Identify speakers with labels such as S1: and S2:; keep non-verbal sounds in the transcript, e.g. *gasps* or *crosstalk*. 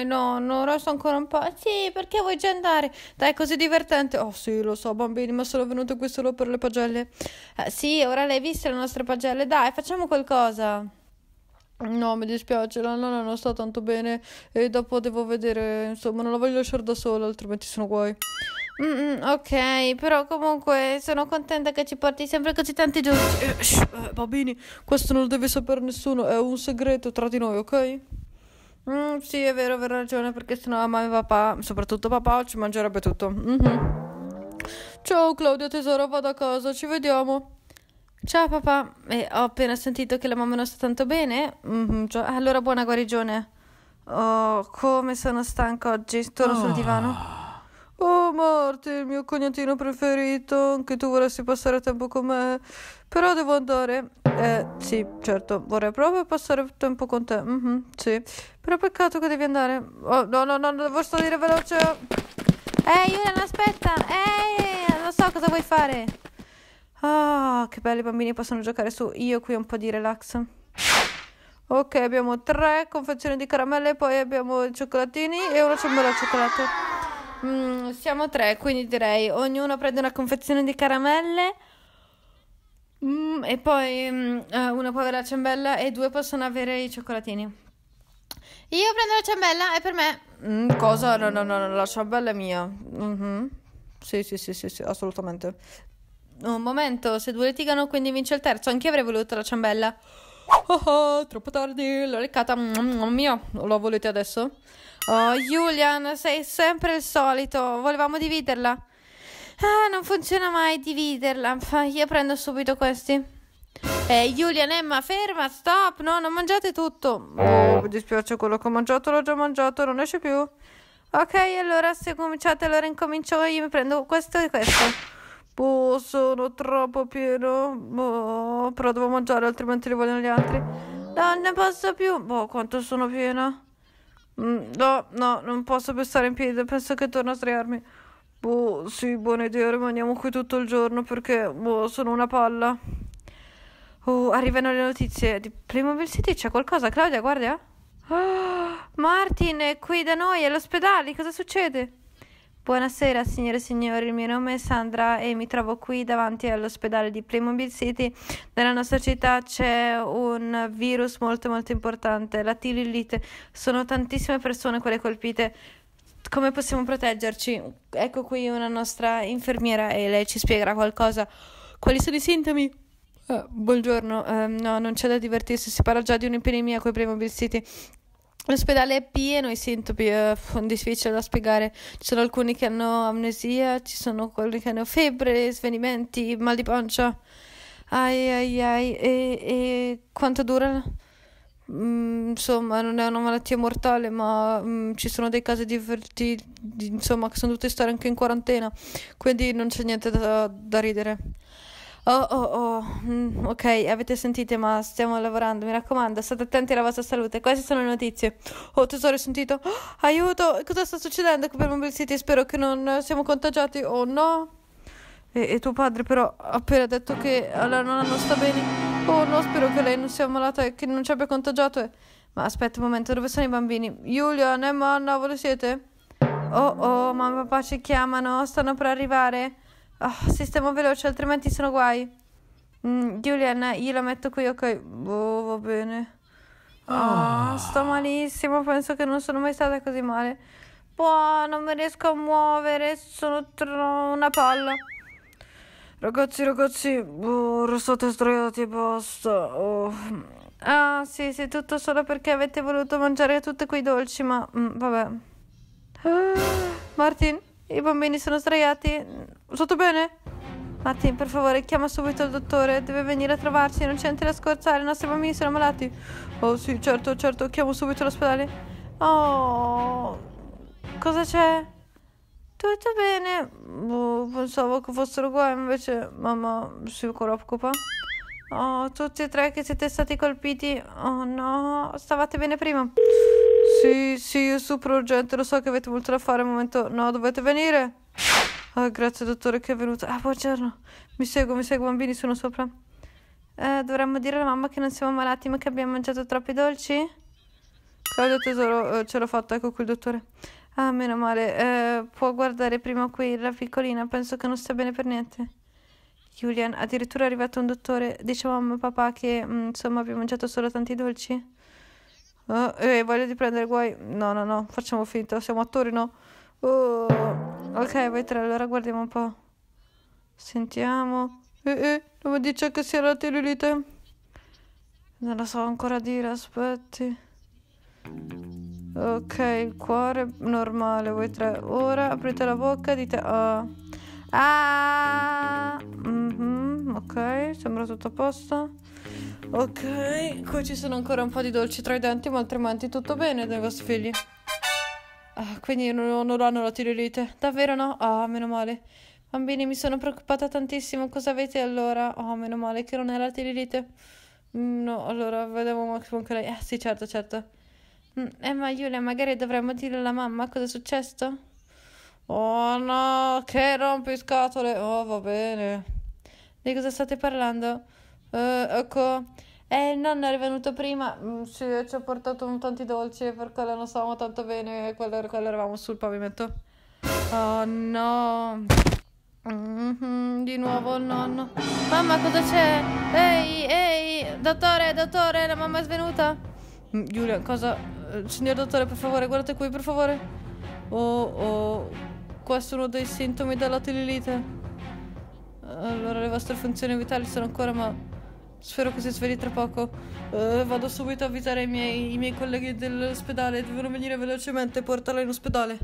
S1: dai nonno, resta ancora un po'. Eh, sì, perché vuoi già andare? Dai, è così divertente. Oh sì, lo so bambini, ma sono venuto qui solo per le pagelle. Eh, sì, ora le hai viste le nostre pagelle, dai, facciamo qualcosa. No, mi dispiace, la nonna non sta tanto bene e dopo devo vedere, insomma, non la voglio lasciare da sola, altrimenti sono guai. Mm, ok, però comunque sono contenta che ci porti sempre così tanti giorni. Eh, eh, bambini, questo non lo deve sapere nessuno, è un segreto tra di noi, ok? Mm, sì, è vero, aveva ragione, perché sennò mamma e papà, soprattutto papà, ci mangerebbe tutto. Mm-hmm. Ciao Claudio tesoro, vado a casa, ci vediamo. Ciao papà, eh, ho appena sentito che la mamma non sta tanto bene. Mm-hmm. Allora buona guarigione. Oh, come sono stanco oggi, torno oh. sul divano. Ah. Oh, morte, il mio cognatino preferito, anche tu vorresti passare tempo con me. Però devo andare. Eh, sì, certo, vorrei proprio passare tempo con te. Mm-hmm, sì. Però peccato che devi andare. Oh, no, no, no, devo salire veloce. Ehi, Julian, aspetta! Ehi, non so cosa vuoi fare. Ah, oh, che belli i bambini possono giocare su. Io qui ho un po' di relax. Ok, abbiamo tre confezioni di caramelle, poi abbiamo i cioccolatini e una ciambella al cioccolato. Mm, siamo tre, quindi direi ognuno prende una confezione di caramelle. Mm, e poi mm, eh, uno può avere la ciambella e due possono avere i cioccolatini. Io prendo la ciambella, è per me. Mm, cosa? No, no, no, no, la ciambella è mia. Mm-hmm. Sì, sì, sì, sì, sì, assolutamente. Un momento, se due litigano, quindi vince il terzo. Anche io avrei voluto la ciambella. Oh, oh, troppo tardi, l'ho leccata. Mamma mia, lo volete adesso? Oh, Julian, sei sempre il solito. Volevamo dividerla. Ah, non funziona mai dividerla. Io prendo subito questi. Eh, Julian, Emma, ferma, stop. No, non mangiate tutto. Oh, mi dispiace, quello che ho mangiato l'ho già mangiato, non esce più. Ok, allora se cominciate, allora incomincio. Io mi prendo questo e questo. Boh, sono troppo pieno. Boh, però devo mangiare, altrimenti li vogliono gli altri. Non ne posso più. Boh, quanto sono piena. Mm, no, no, non posso più stare in piedi. Penso che torno a sdraiarmi. Boh, sì, buona idea. Rimaniamo qui tutto il giorno perché, boh, sono una palla. Oh, arrivano le notizie. Di Primoville City c'è qualcosa, Claudia, guarda. Oh, *gasps* Martin è qui da noi, all'ospedale. Cosa succede? Buonasera signore e signori, il mio nome è Sandra e mi trovo qui davanti all'ospedale di Playmobil City. Nella nostra città c'è un virus molto molto importante, la tirillite. Sono tantissime persone quelle colpite. Come possiamo proteggerci? Ecco qui una nostra infermiera e lei ci spiegherà qualcosa. Quali sono i sintomi? Uh, buongiorno, uh, no, non c'è da divertirsi, si parla già di un'epidemia qui a Playmobil City. L'ospedale è pieno, i sintomi è eh, difficile da spiegare. Ci sono alcuni che hanno amnesia, ci sono quelli che hanno febbre, svenimenti, mal di pancia. Ai ai ai, e, e quanto dura? Mm, insomma, non è una malattia mortale, ma mm, ci sono dei casi divertiti, insomma, che sono dovuti stare anche in quarantena, quindi non c'è niente da, da ridere. Oh, oh, oh, mm, ok, avete sentito, ma stiamo lavorando, mi raccomando, state attenti alla vostra salute, queste sono le notizie. Oh, tesoro, hai sentito? Oh, *gasps* aiuto, cosa sta succedendo qui per Mobile City? Spero che non siamo contagiati, oh no. E, e tuo padre però ha appena detto che alla nonna non sta bene. Oh no, spero che lei non sia malata e che non ci abbia contagiato. E... Ma aspetta un momento, dove sono i bambini? Giulia, Emma, Anna, dove siete? Oh oh, mamma e papà ci chiamano, stanno per arrivare. Oh, ah, sistema veloce, altrimenti sono guai. Mm, Julian, la metto qui, ok. Boh, va bene. Oh, oh. Sto malissimo, penso che non sono mai stata così male. Boh, non mi riesco a muovere, sono tro- una palla. Ragazzi, ragazzi, boh, restate sdraiati basta. Oh. Ah, sì, sì, tutto solo perché avete voluto mangiare tutti quei dolci, ma mm, vabbè. Ah, Martin? I bambini sono sdraiati. Sotto bene? Martin, per favore, chiama subito il dottore. Deve venire a trovarci. Non c'è niente da scorzare. I nostri bambini sono malati. Oh, sì, certo, certo. Chiamo subito l'ospedale. Oh, cosa c'è? Tutto bene. Oh, pensavo che fossero qua, invece mamma si preoccupa. Oh, tutti e tre che siete stati colpiti. Oh no, stavate bene prima. Sì, sì, è super urgente, lo so che avete molto da fare, un momento... No, dovete venire. Ah, grazie dottore che è venuto. Ah, buongiorno. Mi seguo, mi seguo, bambini, sono sopra. Eh, dovremmo dire alla mamma che non siamo malati, ma che abbiamo mangiato troppi dolci? Claudio tesoro, eh, ce l'ho fatta, ecco qui il dottore. Ah, meno male. Eh, può guardare prima qui la piccolina, penso che non sta bene per niente. Julian, addirittura è arrivato un dottore. Dice mamma e papà che, mh, mm, insomma, abbiamo mangiato solo tanti dolci? Uh, eh, voglio di prendere guai. No, no, no, facciamo finta. Siamo attori, no? Uh, ok, voi tre, allora guardiamo un po'. Sentiamo. Eh, eh, dove dice che sia la tellulite? Non la so ancora dire, aspetti. Ok, il cuore normale, voi tre. Ora aprite la bocca, dite... Uh. Ah! Mm-hmm, ok, sembra tutto a posto. Ok, qui ci sono ancora un po' di dolci tra i denti, ma altrimenti tutto bene dai vostri figli. Ah, quindi non, non hanno la tirolite. Davvero no? Ah, meno male. Bambini, mi sono preoccupata tantissimo. Cosa avete allora? Oh, meno male che non è la tirilite. Mm, no, allora, vediamo un attimo anche lei. Ah, sì, certo, certo. Mm, eh, ma Giulia, magari dovremmo dire alla mamma cosa è successo? Oh, no, che rompiscatole. Oh, va bene. Di cosa state parlando? Uh, ecco. Eh, il nonno era venuto prima, mm, ci, ci ha portato un, tanti dolci per quello non stavamo tanto bene quello, quello eravamo sul pavimento. Oh no. Mm-hmm, di nuovo il nonno. Mamma, cosa c'è? Ehi, ehi, dottore, dottore, la mamma è svenuta. Mm, Giulia, cosa? Eh, signor dottore, per favore, guardate qui, per favore. Oh, oh, questo è uno dei sintomi della telelite. Allora, le vostre funzioni vitali sono ancora ma Spero che si svegli tra poco. Uh, vado subito a avvisare i miei, i miei colleghi dell'ospedale. Devono venire velocemente e portarla in ospedale.